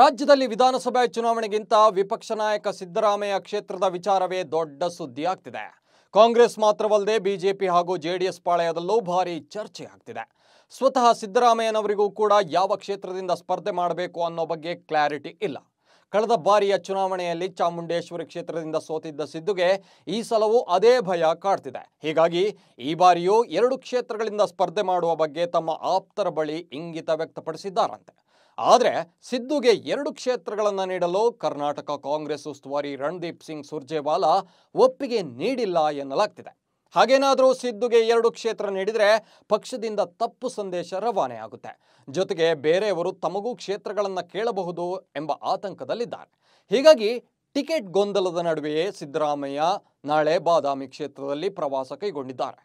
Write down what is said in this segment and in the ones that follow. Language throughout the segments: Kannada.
ರಾಜ್ಯದಲ್ಲಿ ವಿಧಾನಸಭೆ ಚುನಾವಣೆಗಿಂತ ವಿಪಕ್ಷ ನಾಯಕ ಸಿದ್ದರಾಮಯ್ಯ ಕ್ಷೇತ್ರದ ವಿಚಾರವೇ ದೊಡ್ಡ ಸುದ್ದಿಯಾಗ್ತಿದೆ ಕಾಂಗ್ರೆಸ್ ಮಾತ್ರವಲ್ಲದೆ ಬಿಜೆಪಿ ಹಾಗೂ ಜೆಡಿಎಸ್ ಪಾಳಯದಲ್ಲೂ ಭಾರಿ ಚರ್ಚೆ ಆಗ್ತಿದೆ ಸ್ವತಃ ಸಿದ್ದರಾಮಯ್ಯನವರಿಗೂ ಕೂಡ ಯಾವ ಕ್ಷೇತ್ರದಿಂದ ಸ್ಪರ್ಧೆ ಮಾಡಬೇಕು ಅನ್ನೋ ಬಗ್ಗೆ ಕ್ಲಾರಿಟಿ ಇಲ್ಲ ಕಳೆದ ಬಾರಿಯ ಚುನಾವಣೆಯಲ್ಲಿ ಚಾಮುಂಡೇಶ್ವರಿ ಕ್ಷೇತ್ರದಿಂದ ಸೋತಿದ್ದ ಸಿದ್ದುಗೆ ಈ ಸಲವೂ ಅದೇ ಭಯ ಕಾಡ್ತಿದೆ ಹೀಗಾಗಿ ಈ ಬಾರಿಯೂ ಎರಡು ಕ್ಷೇತ್ರಗಳಿಂದ ಸ್ಪರ್ಧೆ ಮಾಡುವ ಬಗ್ಗೆ ತಮ್ಮ ಆಪ್ತರ ಬಳಿ ಇಂಗಿತ ವ್ಯಕ್ತಪಡಿಸಿದ್ದಾರಂತೆ ಆದರೆ ಸಿದ್ದುಗೆ ಎರಡು ಕ್ಷೇತ್ರಗಳನ್ನು ನೀಡಲು ಕರ್ನಾಟಕ ಕಾಂಗ್ರೆಸ್ ಉಸ್ತುವಾರಿ ರಣದೀಪ್ ಸಿಂಗ್ ಸುರ್ಜೇವಾಲಾ ಒಪ್ಪಿಗೆ ನೀಡಿಲ್ಲ ಎನ್ನಲಾಗ್ತಿದೆ ಹಾಗೇನಾದರೂ ಸಿದ್ದುಗೆ ಎರಡು ಕ್ಷೇತ್ರ ನೀಡಿದರೆ ಪಕ್ಷದಿಂದ ತಪ್ಪು ಸಂದೇಶ ರವಾನೆ ಆಗುತ್ತೆ ಜೊತೆಗೆ ಬೇರೆಯವರು ತಮಗೂ ಕ್ಷೇತ್ರಗಳನ್ನು ಕೇಳಬಹುದು ಎಂಬ ಆತಂಕದಲ್ಲಿದ್ದಾರೆ ಹೀಗಾಗಿ ಟಿಕೆಟ್ ಗೊಂದಲದ ನಡುವೆಯೇ ಸಿದ್ದರಾಮಯ್ಯ ನಾಳೆ ಬಾದಾಮಿ ಕ್ಷೇತ್ರದಲ್ಲಿ ಪ್ರವಾಸ ಕೈಗೊಂಡಿದ್ದಾರೆ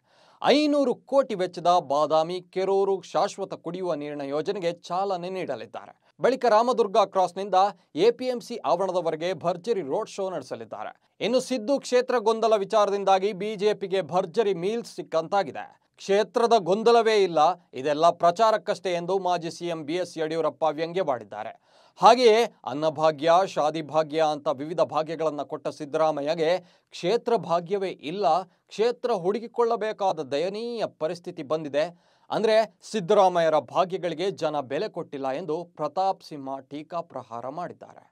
ಐನೂರು ಕೋಟಿ ವೆಚ್ಚದ ಬಾದಾಮಿ ಕೆರೂರು ಶಾಶ್ವತ ಕುಡಿಯುವ ನೀರಿನ ಯೋಜನೆಗೆ ಚಾಲನೆ ನೀಡಲಿದ್ದಾರೆ ಬಳಿಕ ರಾಮದುರ್ಗ ಕ್ರಾಸ್ನಿಂದ ಎಪಿಎಂಸಿ ಆವರಣದವರೆಗೆ ಭರ್ಜರಿ ರೋಡ್ ಶೋ ನಡೆಸಲಿದ್ದಾರೆ ಇನ್ನು ಸಿದ್ದು ಕ್ಷೇತ್ರ ಗೊಂದಲ ವಿಚಾರದಿಂದಾಗಿ ಬಿಜೆಪಿಗೆ ಭರ್ಜರಿ ಮೀಲ್ಸ್ ಸಿಕ್ಕಂತಾಗಿದೆ ಕ್ಷೇತ್ರದ ಗೊಂದಲವೇ ಇಲ್ಲ ಇದೆಲ್ಲ ಪ್ರಚಾರಕ್ಕಷ್ಟೇ ಎಂದು ಮಾಜಿ ಸಿಎಂ ಬಿ ಎಸ್ ಯಡಿಯೂರಪ್ಪ ವ್ಯಂಗ್ಯವಾಡಿದ್ದಾರೆ ಹಾಗೆಯೇ ಅನ್ನಭಾಗ್ಯ ಶಾದಿ ಭಾಗ್ಯ ಅಂತ ವಿವಿಧ ಭಾಗ್ಯಗಳನ್ನು ಕೊಟ್ಟ ಸಿದ್ದರಾಮಯ್ಯಗೆ ಕ್ಷೇತ್ರ ಭಾಗ್ಯವೇ ಇಲ್ಲ ಕ್ಷೇತ್ರ ಹುಡುಕಿಕೊಳ್ಳಬೇಕಾದ ದಯನೀಯ ಪರಿಸ್ಥಿತಿ ಬಂದಿದೆ ಅಂದರೆ ಸಿದ್ದರಾಮಯ್ಯರ ಭಾಗ್ಯಗಳಿಗೆ ಜನ ಬೆಲೆ ಕೊಟ್ಟಿಲ್ಲ ಎಂದು ಪ್ರತಾಪ್ ಸಿಂಹ ಟೀಕಾ ಪ್ರಹಾರ ಮಾಡಿದ್ದಾರೆ